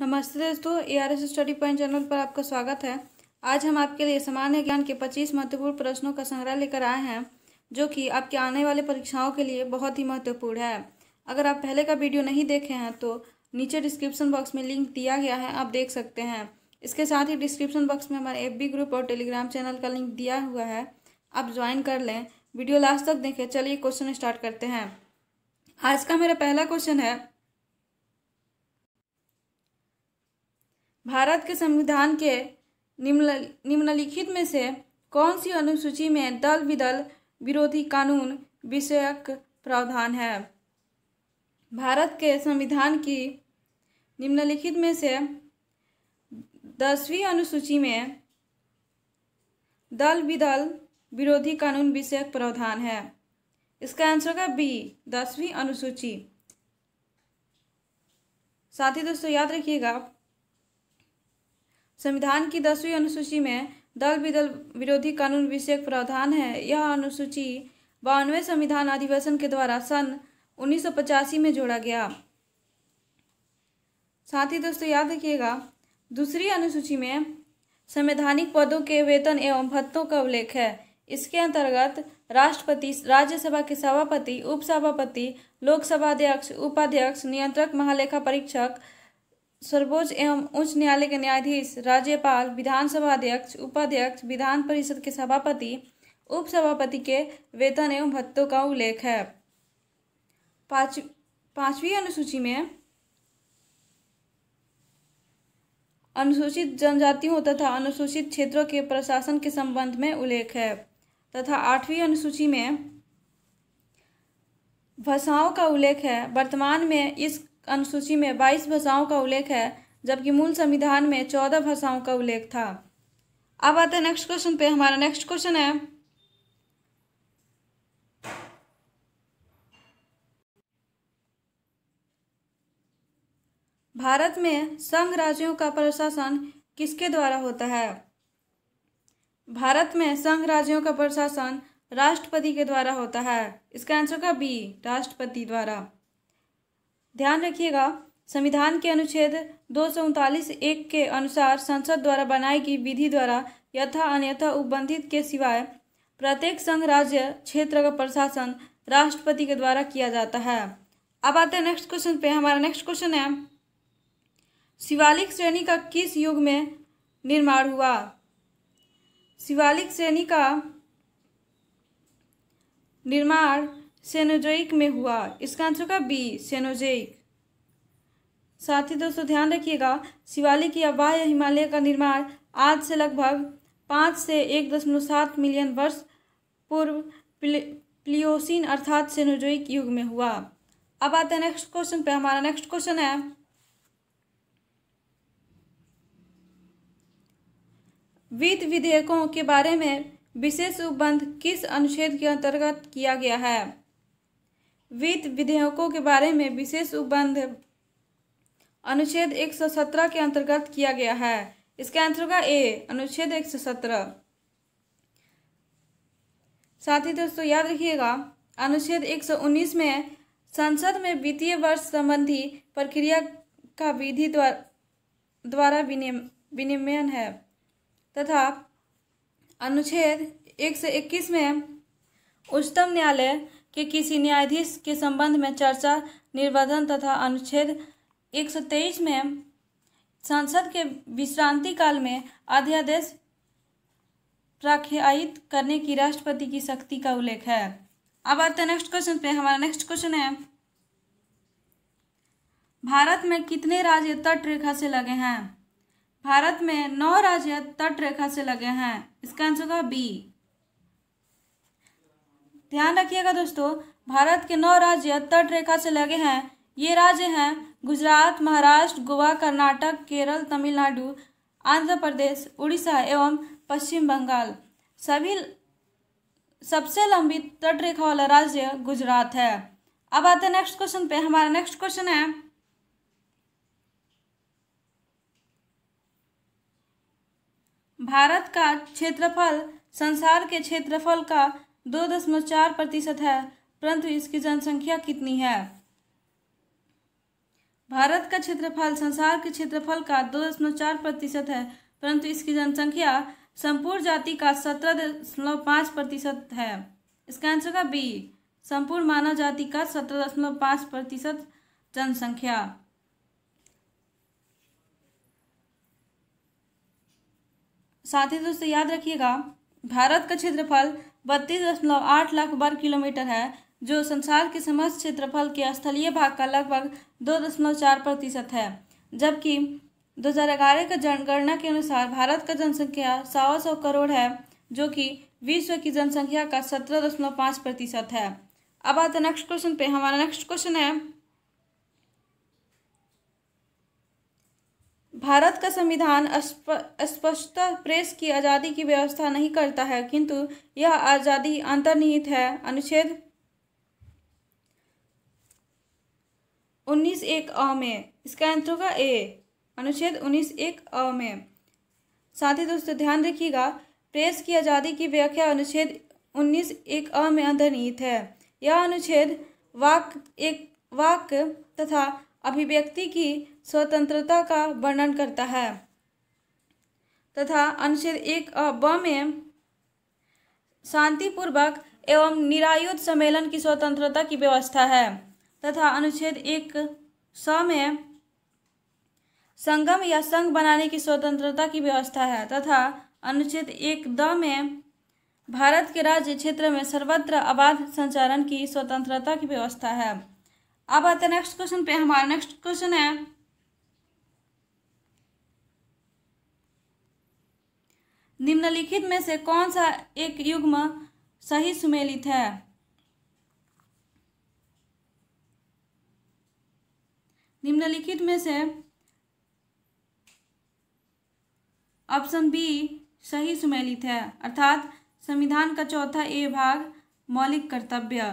नमस्ते दोस्तों A R S study point channel पर आपका स्वागत है आज हम आपके लिए सामान्य ज्ञान के 25 महत्वपूर्ण प्रश्नों का संग्रह लेकर आए हैं जो कि आपके आने वाले परीक्षाओं के लिए बहुत ही महत्वपूर्ण है अगर आप पहले का वीडियो नहीं देखे हैं तो नीचे डिस्क्रिप्शन बॉक्स में लिंक दिया गया है आप देख सकते हैं इसके साथ ही डिस्क्रिप्शन बॉक्स में हमारे एफ ग्रुप और टेलीग्राम चैनल का लिंक दिया हुआ है आप ज्वाइन कर लें वीडियो लास्ट तक देखें चलिए क्वेश्चन स्टार्ट करते हैं आज का मेरा पहला क्वेश्चन है भारत के संविधान के निम्न निम्नलिखित में से कौन सी अनुसूची में दल विदल विरोधी कानून विषयक प्रावधान है भारत के संविधान की निम्नलिखित में से दसवीं अनुसूची में दल विदल विरोधी कानून विषयक प्रावधान है इसका आंसर होगा बी दसवीं अनुसूची साथ ही दोस्तों याद रखिएगा संविधान की दसवीं अनुसूची में दल विदल विरोधी कानून विषयक प्रावधान है यह अनुसूची बानवे संविधान अधिवेशन के द्वारा सन उन्नीस में जोड़ा गया साथ ही दोस्तों याद रखिएगा दूसरी अनुसूची में संवैधानिक पदों के वेतन एवं भत्तों का उल्लेख है इसके अंतर्गत राष्ट्रपति राज्यसभा के सभापति उपसभापति लोकसभा अध्यक्ष उपाध्यक्ष नियंत्रक महालेखा परीक्षक सर्वोच्च एवं उच्च न्यायालय के न्यायाधीश राज्यपाल विधानसभा अध्यक्ष उपाध्यक्ष विधान परिषद के सभापति उपसभापति के वेतन एवं भत्तों का उल्लेख है पाँच पाँचवीं अनुसूची में अनुसूचित जनजातियों तथा अनुसूचित क्षेत्रों के प्रशासन के संबंध में उल्लेख है तथा आठवीं अनुसूची में भाषाओं का उल्लेख है वर्तमान में इस अनुसूची में बाईस भाषाओं का उल्लेख है जबकि मूल संविधान में चौदह भाषाओं का उल्लेख था अब आते हैं नेक्स्ट क्वेश्चन पे हमारा नेक्स्ट क्वेश्चन है भारत में संघ राज्यों का प्रशासन किसके द्वारा होता है भारत में संघ राज्यों का प्रशासन राष्ट्रपति के द्वारा होता है इसका आंसर का बी राष्ट्रपति द्वारा ध्यान रखिएगा संविधान के अनुच्छेद दो सौ उनतालीस एक के अनुसार संसद द्वारा बनाई गई विधि द्वारा यथा अन्यथा उपबंधित के सिवाय प्रत्येक संघ राज्य क्षेत्र का प्रशासन राष्ट्रपति के द्वारा किया जाता है अब आते हैं नेक्स्ट क्वेश्चन पे हमारा नेक्स्ट क्वेश्चन है शिवालिक श्रेणी का किस युग में निर्माण हुआ शिवालिक श्रेणी का निर्माण सेनोजोइक में हुआ इसका आंसर होगा बी सेनोजोइक साथ ही दोस्तों ध्यान रखिएगा शिवालिक या बाह्य हिमालय का निर्माण आज से लगभग पाँच से एक दशमलव सात मिलियन वर्ष पूर्व प्लियोसिन अर्थात सेनोजोइक युग में हुआ अब आते हैं नेक्स्ट क्वेश्चन पे हमारा नेक्स्ट क्वेश्चन है वित्त विधेयकों के बारे में विशेष उपबंध किस अनुच्छेद के अंतर्गत किया गया है वित्त विधेयकों के बारे में विशेष उपबंध अनुच्छेद 117 के अंतर्गत किया गया है इसके अंतर्गत ए अनुच्छेद 117 साथ ही दोस्तों याद रखिएगा अनुच्छेद 119 में संसद में वित्तीय वर्ष संबंधी प्रक्रिया का विधि द्वारा द्वारा विनियमन है तथा अनुच्छेद 121 में उच्चतम न्यायालय के किसी न्यायाधीश के संबंध में चर्चा निर्बंधन तथा अनुच्छेद 123 में संसद के विश्रांति काल में अध्यादेश प्रख्यायित करने की राष्ट्रपति की शक्ति का उल्लेख है अब आते हैं नेक्स्ट क्वेश्चन पे हमारा नेक्स्ट क्वेश्चन है भारत में कितने राज्य तट रेखा से लगे हैं भारत में नौ राज्य तट रेखा से लगे हैं इसका आंसर होगा बी ध्यान रखिएगा दोस्तों भारत के नौ राज्य तट रेखा से लगे हैं ये राज्य हैं गुजरात महाराष्ट्र गोवा कर्नाटक केरल तमिलनाडु आंध्र प्रदेश उड़ीसा एवं पश्चिम बंगाल सभी सबसे लंबी तट रेखा वाला राज्य गुजरात है अब आते हैं नेक्स्ट क्वेश्चन पे हमारा नेक्स्ट क्वेश्चन है भारत का क्षेत्रफल संसार के क्षेत्रफल का दो दशमलव चार प्रतिशत है परंतु इसकी जनसंख्या कितनी है भारत का क्षेत्रफल संसार के क्षेत्रफल का दो दशमलव चार प्रतिशत है परंतु इसकी जनसंख्या संपूर्ण जाति का सत्रह दशमलव पाँच प्रतिशत है इसका आंसर का बी संपूर्ण मानव जाति का सत्रह दशमलव पाँच प्रतिशत जनसंख्या साथ ही दोस्तों याद रखिएगा भारत का क्षेत्रफल बत्तीस दशमलव आठ लाख वर्ग किलोमीटर है जो संसार के समस्त क्षेत्रफल के स्थलीय भाग का लगभग दो दशमलव चार प्रतिशत है जबकि 2011 का जनगणना के अनुसार भारत का जनसंख्या सवा सौ करोड़ है जो कि विश्व की जनसंख्या का सत्रह दशमलव पाँच प्रतिशत है अब आते नेक्स्ट क्वेश्चन पे हमारा नेक्स्ट क्वेश्चन है भारत का संविधान स्पष्ट प्रेस की आज़ादी की व्यवस्था नहीं करता है किंतु यह आज़ादी अंतर्निहित है अनुच्छेद उन्नीस एक अ में इसका आंसर होगा ए अनुच्छेद उन्नीस एक अ में साथ ही दोस्तों ध्यान रखिएगा प्रेस की आज़ादी की व्याख्या अनुच्छेद उन्नीस एक अ में अंतर्निहित है यह अनुच्छेद वाक एक वाक तथा अभिव्यक्ति की स्वतंत्रता का वर्णन करता है तथा अनुच्छेद एक ब में शांतिपूर्वक एवं निरायुध सम्मेलन की स्वतंत्रता की व्यवस्था है तथा अनुच्छेद एक स में संगम या संघ बनाने की स्वतंत्रता की व्यवस्था है तथा अनुच्छेद एक द में भारत के राज्य क्षेत्र में सर्वत्र अबाध संचालन की स्वतंत्रता की व्यवस्था है अब आते नेक्स्ट क्वेश्चन पे हमारा नेक्स्ट क्वेश्चन है निम्नलिखित में से कौन सा एक युग्म सही सुमेलित है निम्नलिखित में से ऑप्शन बी सही सुमेलित है अर्थात संविधान का चौथा ए भाग मौलिक कर्तव्य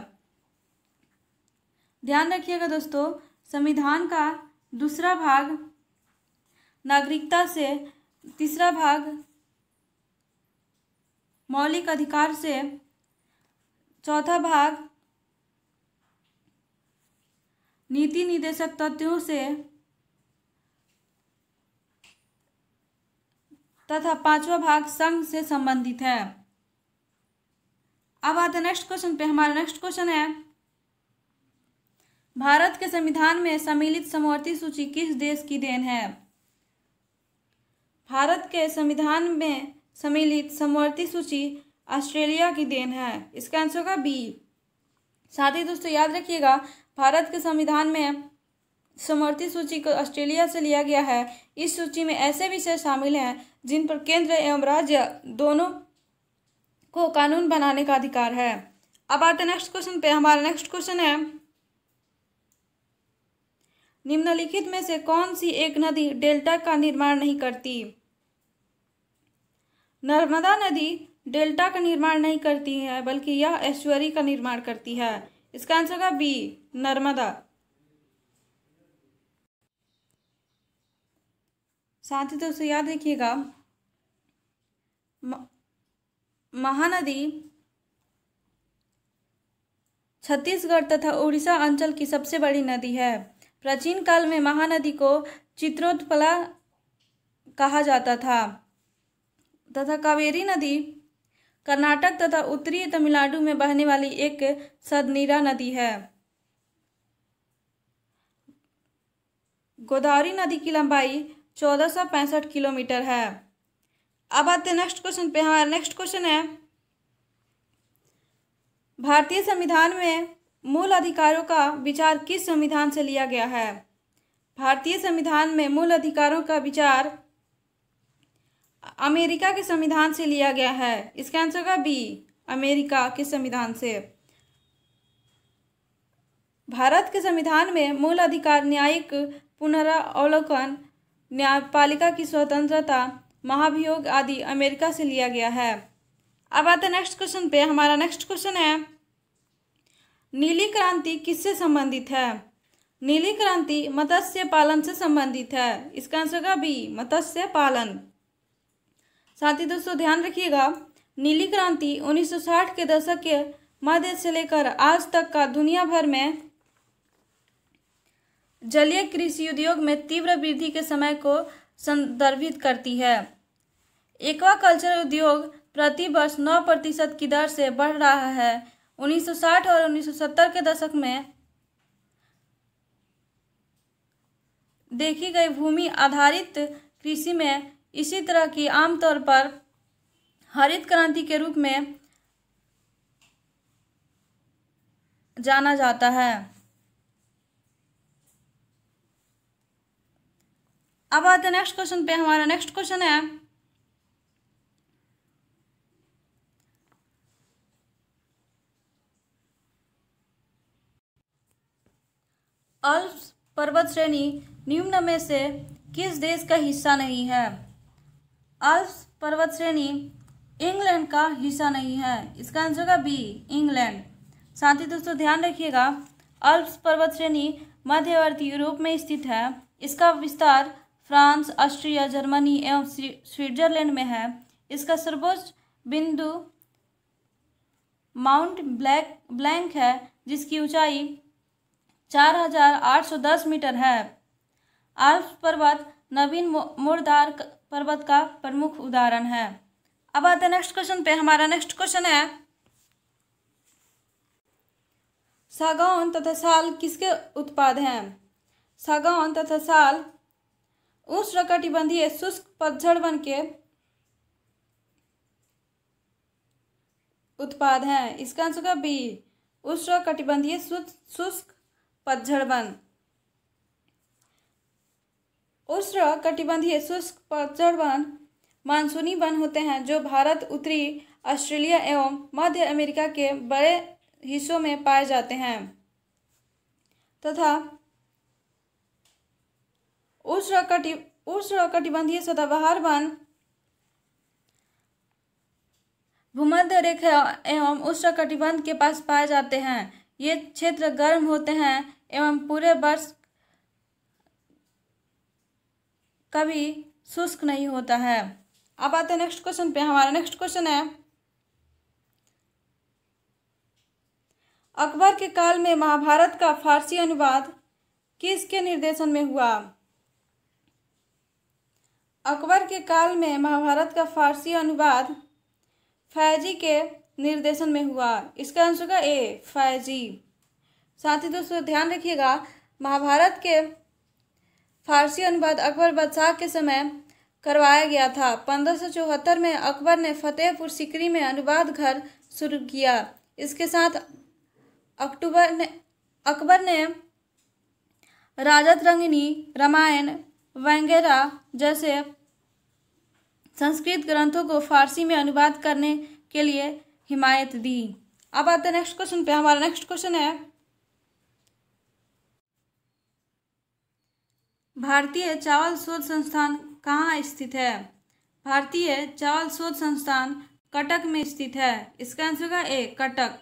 ध्यान रखिएगा दोस्तों संविधान का दूसरा भाग नागरिकता से तीसरा भाग मौलिक अधिकार से चौथा भाग नीति निदेशक तथ्यों से तथा पांचवा भाग संघ से संबंधित है अब आते नेक्स्ट क्वेश्चन पे हमारा नेक्स्ट क्वेश्चन है भारत के संविधान में सम्मिलित समवर्ती सूची किस देश की देन है भारत के संविधान में सम्मिलित समवर्ती सूची ऑस्ट्रेलिया की देन है इसका आंसर होगा बी साथ ही दोस्तों याद रखिएगा भारत के संविधान में समवर्ती सूची को ऑस्ट्रेलिया से लिया गया है इस सूची में ऐसे विषय शामिल हैं जिन पर केंद्र एवं राज्य दोनों को कानून बनाने का अधिकार है अब आते नेक्स्ट क्वेश्चन पे हमारा नेक्स्ट क्वेश्चन है निम्नलिखित में से कौन सी एक नदी डेल्टा का निर्माण नहीं करती नर्मदा नदी डेल्टा का निर्माण नहीं करती है बल्कि यह ऐश्वर्य का निर्माण करती है इसका आंसर होगा बी नर्मदा साथ ही दोस्तों याद रखिएगा महानदी छत्तीसगढ़ तथा उड़ीसा अंचल की सबसे बड़ी नदी है प्राचीन काल में महानदी को चित्रोत्पला कहा जाता था तथा कावेरी नदी कर्नाटक तथा उत्तरी तमिलनाडु में बहने वाली एक सदनीरा नदी है गोदावरी नदी की लंबाई चौदह सौ पैंसठ किलोमीटर है अब आते नेक्स्ट क्वेश्चन पे हमारा नेक्स्ट क्वेश्चन है भारतीय संविधान में मूल अधिकारों का विचार किस संविधान से लिया गया है भारतीय संविधान में मूल अधिकारों का विचार अमेरिका के संविधान से लिया गया है इसका आंसर होगा बी अमेरिका के संविधान से भारत के संविधान में मूल अधिकार न्यायिक पुनरावलोकन न्यायपालिका की स्वतंत्रता महाभियोग आदि अमेरिका से लिया गया है अब आते नेक्स्ट क्वेश्चन पे हमारा नेक्स्ट क्वेश्चन है नीली क्रांति किससे संबंधित है नीली क्रांति मत्स्य पालन से संबंधित है इसका आंसर होगा बी मत्स्य पालन साथ ही दोस्तों ध्यान रखिएगा नीली क्रांति 1960 के दशक के मध्य से लेकर आज तक का दुनिया भर में जलीय कृषि उद्योग में तीव्र वृद्धि के समय को संदर्भित करती है एक्वाकल्चर उद्योग प्रति वर्ष नौ प्रतिशत की दर से बढ़ रहा है 1960 और 1970 के दशक में देखी गई भूमि आधारित कृषि में इसी तरह की आमतौर पर हरित क्रांति के रूप में जाना जाता है अब आते नेक्स्ट क्वेश्चन पे हमारा नेक्स्ट क्वेश्चन है अल्प पर्वत श्रेणी निम्न में से किस देश का हिस्सा नहीं है अल्प्स पर्वत श्रेणी इंग्लैंड का हिस्सा नहीं है इसका आंसर होगा बी इंग्लैंड साथ ही दोस्तों ध्यान रखिएगा अल्प्स पर्वत श्रेणी मध्यवर्ती यूरोप में स्थित है इसका विस्तार फ्रांस ऑस्ट्रिया जर्मनी एवं स्विट्जरलैंड में है इसका सर्वोच्च बिंदु माउंट ब्लैक ब्लैंक है जिसकी ऊंचाई 4,810 मीटर है आल्प्स पर्वत नवीन मुरदार पर्वत का प्रमुख उदाहरण है अब आते हैं नेक्स्ट क्वेश्चन पे हमारा नेक्स्ट क्वेश्चन है सागौन तथा साल किसके उत्पाद हैं सागौन तथा साल कटिबंधीय शुष्क पतझड़ वन के उत्पाद हैं इसका आंसर का बी कटिबंधीय शुष्क पतझड़ वन उष्ण कटिबंधीय शुष्क पतझड़ वन मानसूनी वन होते हैं जो भारत उत्तरी ऑस्ट्रेलिया एवं मध्य अमेरिका के बड़े हिस्सों में पाए जाते हैं तथा उष्ण कटि कटिबंधीय सदाबहार वन भूमध्य रेखा एवं उष्ण कटिबंध के पास पाए जाते हैं ये क्षेत्र गर्म होते हैं एवं पूरे वर्ष कभी शुष्क नहीं होता है अब आते हैं नेक्स्ट क्वेश्चन पे हमारा नेक्स्ट क्वेश्चन है अकबर के काल में महाभारत का फारसी अनुवाद किसके निर्देशन में हुआ अकबर के काल में महाभारत का फारसी अनुवाद फैजी के निर्देशन में हुआ इसका आंसर होगा ए फैजी साथ ही दोस्तों ध्यान रखिएगा महाभारत के फारसी अनुवाद अकबर बादशाह के समय करवाया गया था पंद्रह सौ चौहत्तर में अकबर ने फतेहपुर सिकरी में अनुवाद घर शुरू किया इसके साथ अक्टूबर ने अकबर ने राजत रंगनी रामायण वैंगेरा जैसे संस्कृत ग्रंथों को फारसी में अनुवाद करने के लिए हिमायत दी अब आते हैं नेक्स्ट क्वेश्चन पे हमारा नेक्स्ट क्वेश्चन है भारतीय चावल शोध संस्थान कहाँ स्थित है भारतीय चावल शोध संस्थान कटक में स्थित है इसका आंसर होगा ए कटक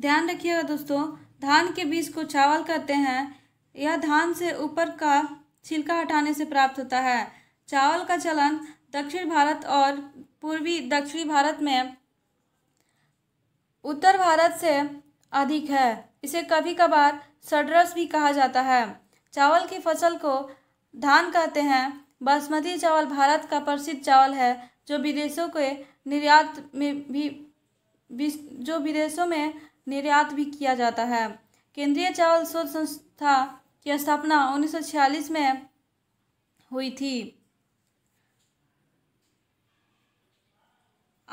ध्यान रखिएगा दोस्तों धान के बीज को चावल कहते हैं यह धान से ऊपर का छिलका हटाने से प्राप्त होता है चावल का चलन दक्षिण भारत और पूर्वी दक्षिणी भारत में उत्तर भारत से अधिक है इसे कभी कभार सडरस भी कहा जाता है चावल की फसल को धान कहते हैं बासमती चावल भारत का प्रसिद्ध चावल है जो विदेशों के निर्यात में भी, भी जो विदेशों में निर्यात भी किया जाता है केंद्रीय चावल शोध संस्था की स्थापना 1946 में हुई थी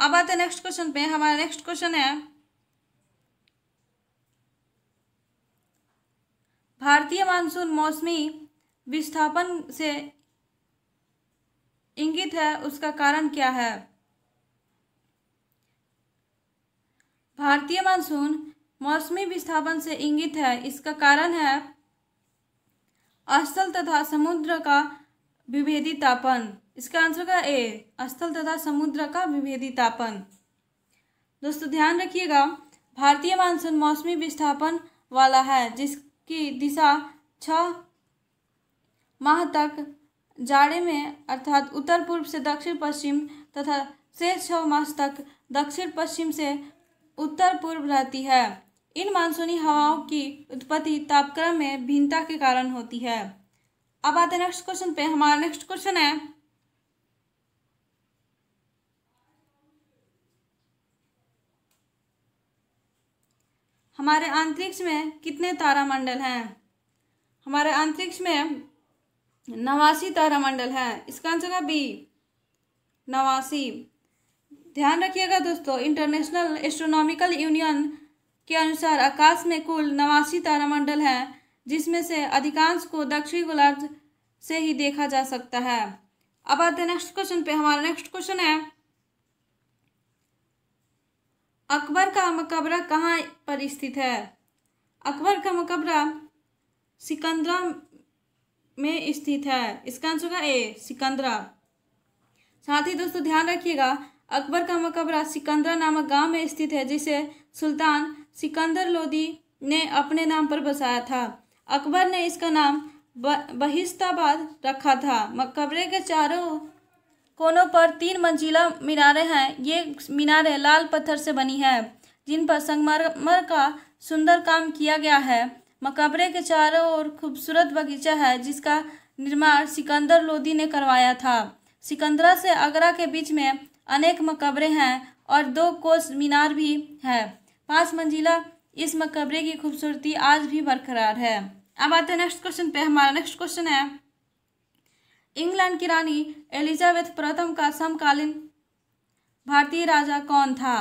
अब आते नेक्स्ट क्वेश्चन पे हमारा नेक्स्ट क्वेश्चन है भारतीय मानसून मौसमी विस्थापन से इंगित है उसका कारण क्या है भारतीय मानसून मौसमी विस्थापन से इंगित है इसका कारण है स्थल तथा समुद्र का विभेदी तापन इसका आंसर का ए स्थल तथा समुद्र का विभेदी तापन दोस्तों ध्यान रखिएगा भारतीय मानसून मौसमी विस्थापन वाला है जिस की दिशा छ माह तक जाड़े में अर्थात उत्तर पूर्व से दक्षिण पश्चिम तथा शेष छ मास तक दक्षिण पश्चिम से उत्तर पूर्व रहती है इन मानसूनी हवाओं की उत्पत्ति तापक्रम में भिन्नता के कारण होती है अब आते नेक्स्ट क्वेश्चन पे हमारा नेक्स्ट क्वेश्चन है हमारे अंतरिक्ष में कितने तारामंडल हैं हमारे अंतरिक्ष में नवासी तारामंडल हैं इसका आंसर है बी नवासी ध्यान रखिएगा दोस्तों इंटरनेशनल एस्ट्रोनॉमिकल यूनियन के अनुसार आकाश में कुल नवासी तारामंडल हैं जिसमें से अधिकांश को दक्षिणी गोलार्ध से ही देखा जा सकता है अब आते हैं नेक्स्ट क्वेश्चन पे हमारा नेक्स्ट क्वेश्चन है अकबर का मकबरा कहाँ पर स्थित है अकबर का मकबरा सिकंदरा में स्थित है इसका आंसर होगा ए सिकंदरा साथ ही दोस्तों ध्यान रखिएगा अकबर का मकबरा सिकंदरा नामक गांव में स्थित है जिसे सुल्तान सिकंदर लोदी ने अपने नाम पर बसाया था अकबर ने इसका नाम बहिस्ताबाद रखा था मकबरे के चारों कोनों पर तीन मंजिला मीनारें हैं ये मीनारें लाल पत्थर से बनी है जिन पर संगमरमर का सुंदर काम किया गया है मकबरे के चारों ओर खूबसूरत बगीचा है जिसका निर्माण सिकंदर लोदी ने करवाया था सिकंदरा से आगरा के बीच में अनेक मकबरे हैं और दो कोस मीनार भी है पाँच मंजिला इस मकबरे की खूबसूरती आज भी बरकरार है अब आते हैं नेक्स्ट क्वेश्चन पे हमारा नेक्स्ट क्वेश्चन है इंग्लैंड की रानी एलिजाबेथ प्रथम का समकालीन भारतीय राजा कौन था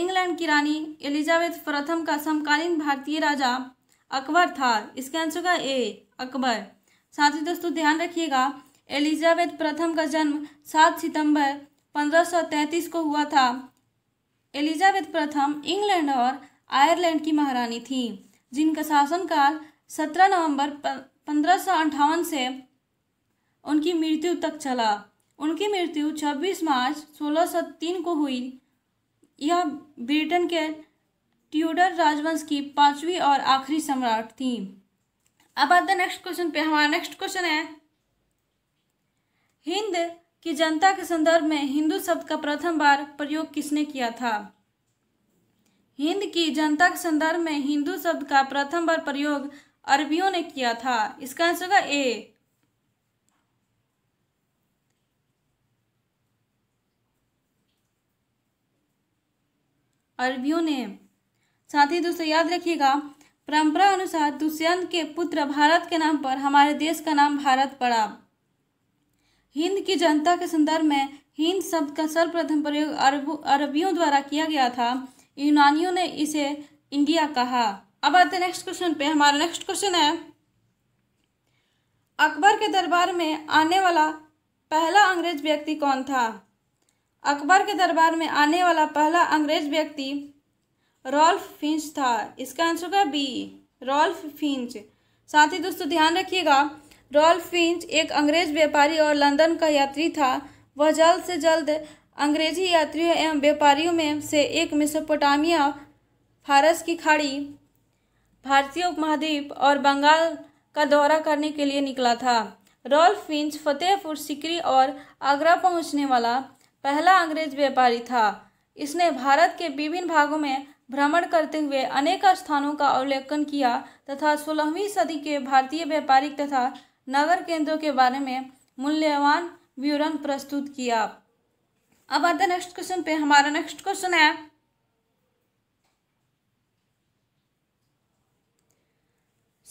इंग्लैंड की रानी एलिजाबेथ प्रथम का समकालीन भारतीय राजा अकबर था इसका आंसर का ए अकबर साथ ही दोस्तों ध्यान रखिएगा एलिजाबेथ प्रथम का जन्म 7 सितंबर 1533 को हुआ था एलिजाबेथ प्रथम इंग्लैंड और आयरलैंड की महारानी थी जिनका शासनकाल 17 नवंबर पंद्रह से उनकी मृत्यु तक चला उनकी मृत्यु 26 मार्च 1603 को हुई यह ब्रिटेन के ट्यूडर राजवंश की पांचवी और आखिरी सम्राट थी अब आते नेक्स्ट क्वेश्चन पे हमारा नेक्स्ट क्वेश्चन है हिंद की जनता के संदर्भ में हिंदू शब्द का प्रथम बार प्रयोग किसने किया था हिंद की जनता के संदर्भ में हिंदू शब्द का प्रथम बार प्रयोग अरबियों ने किया था इसका आंसर होगा ए अरबियों ने साथ ही दोस्तों याद रखिएगा परंपरा अनुसार दुष्यंत के पुत्र भारत के नाम पर हमारे देश का नाम भारत पड़ा हिंद की जनता के संदर्भ में हिंद शब्द का सर्वप्रथम प्रयोग अरब अरबियों द्वारा किया गया था यूनानियों ने इसे इंडिया कहा अब आते हैं नेक्स्ट क्वेश्चन पे हमारा नेक्स्ट क्वेश्चन है अकबर के दरबार में आने वाला पहला अंग्रेज व्यक्ति कौन था अकबर के दरबार में आने वाला पहला अंग्रेज व्यक्ति रॉल्फ फिंच था इसका आंसर होगा बी रॉल्फ फिंच साथ ही दोस्तों ध्यान रखिएगा रॉल्फ फिंच एक अंग्रेज व्यापारी और लंदन का यात्री था वह जल्द से जल्द अंग्रेजी यात्रियों एवं व्यापारियों में से एक मिसोपोटामिया फारस की खाड़ी भारतीय उपमहाद्वीप और बंगाल का दौरा करने के लिए निकला था रॉल्फ फिंच फतेहपुर सिकरी और आगरा पहुंचने वाला पहला अंग्रेज व्यापारी था इसने भारत के विभिन्न भागों में भ्रमण करते हुए अनेक स्थानों का अवलोकन किया तथा सोलहवीं सदी के भारतीय व्यापारिक तथा नगर केंद्रों के बारे में मूल्यवान विवरण प्रस्तुत किया अब आते नेक्स्ट क्वेश्चन पे हमारा नेक्स्ट क्वेश्चन है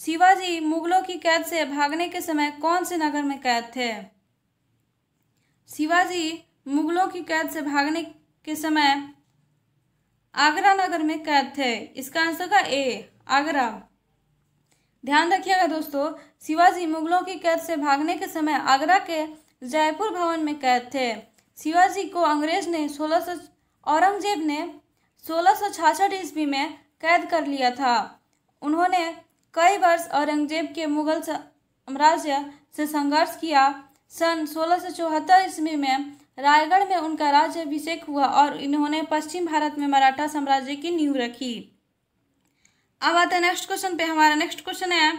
शिवाजी मुगलों की कैद से भागने के समय कौन से नगर में कैद थे शिवाजी मुगलों की कैद से भागने के समय आगरा नगर में कैद थे इसका आंसर का ए आगरा ध्यान रखिएगा दोस्तों शिवाजी मुगलों की कैद से भागने के समय आगरा के जयपुर भवन में कैद थे शिवाजी को अंग्रेज ने सोलह सौ औरंगजेब ने सोलह सौ छाछठ ईस्वी में कैद कर लिया था उन्होंने कई वर्ष औरंगजेब के मुगल साम्राज्य से संघर्ष किया सन सोलह सौ चौहत्तर ईस्वी में रायगढ़ में उनका राज्य अभिषेक हुआ और इन्होंने पश्चिम भारत में मराठा साम्राज्य की नींव रखी अब आते हैं नेक्स्ट क्वेश्चन पे हमारा नेक्स्ट क्वेश्चन है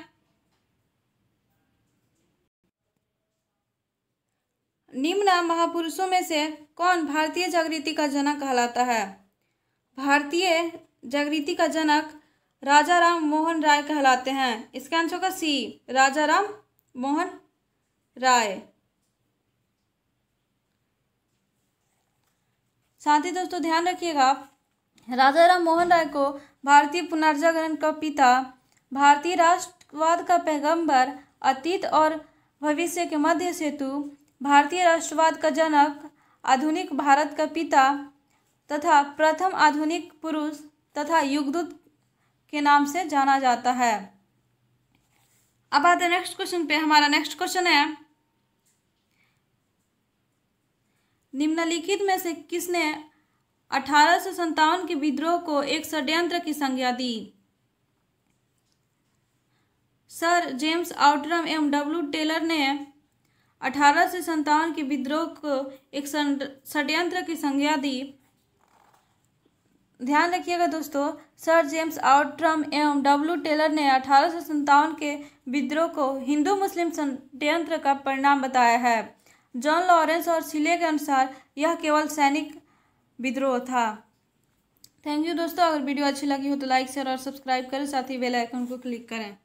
निम्न महापुरुषों में से कौन भारतीय जागृति का जनक कहलाता है भारतीय जागृति का जनक राजा राम मोहन राय कहलाते हैं इसका आंसर होगा सी राजा राम मोहन राय साथ ही दोस्तों ध्यान रखिएगा राजा राम मोहन राय को भारतीय पुनर्जागरण का पिता भारतीय राष्ट्रवाद का पैगंबर अतीत और भविष्य के मध्य सेतु भारतीय राष्ट्रवाद का जनक आधुनिक भारत का पिता तथा प्रथम आधुनिक पुरुष तथा युगदूत के नाम से जाना जाता है अब आते नेक्स्ट क्वेश्चन पे हमारा नेक्स्ट क्वेश्चन है निम्नलिखित में से किसने अठारह सौ संतावन के विद्रोह को एक षड्यंत्र की संज्ञा दी सर जेम्स आउटरम एवं डब्ल्यू टेलर ने अठारह सौ संतावन के विद्रोह को एक षड्यंत्र की संज्ञा दी ध्यान रखिएगा दोस्तों सर जेम्स आउटरम एवं डब्ल्यू टेलर ने अठारह सौ के विद्रोह को हिंदू मुस्लिम षड्यंत्र का परिणाम बताया है जॉन लॉरेंस और सिले के अनुसार यह केवल सैनिक विद्रोह था थैंक यू दोस्तों अगर वीडियो अच्छी लगी हो तो लाइक शेयर और सब्सक्राइब करें साथ ही बेल आइकन को क्लिक करें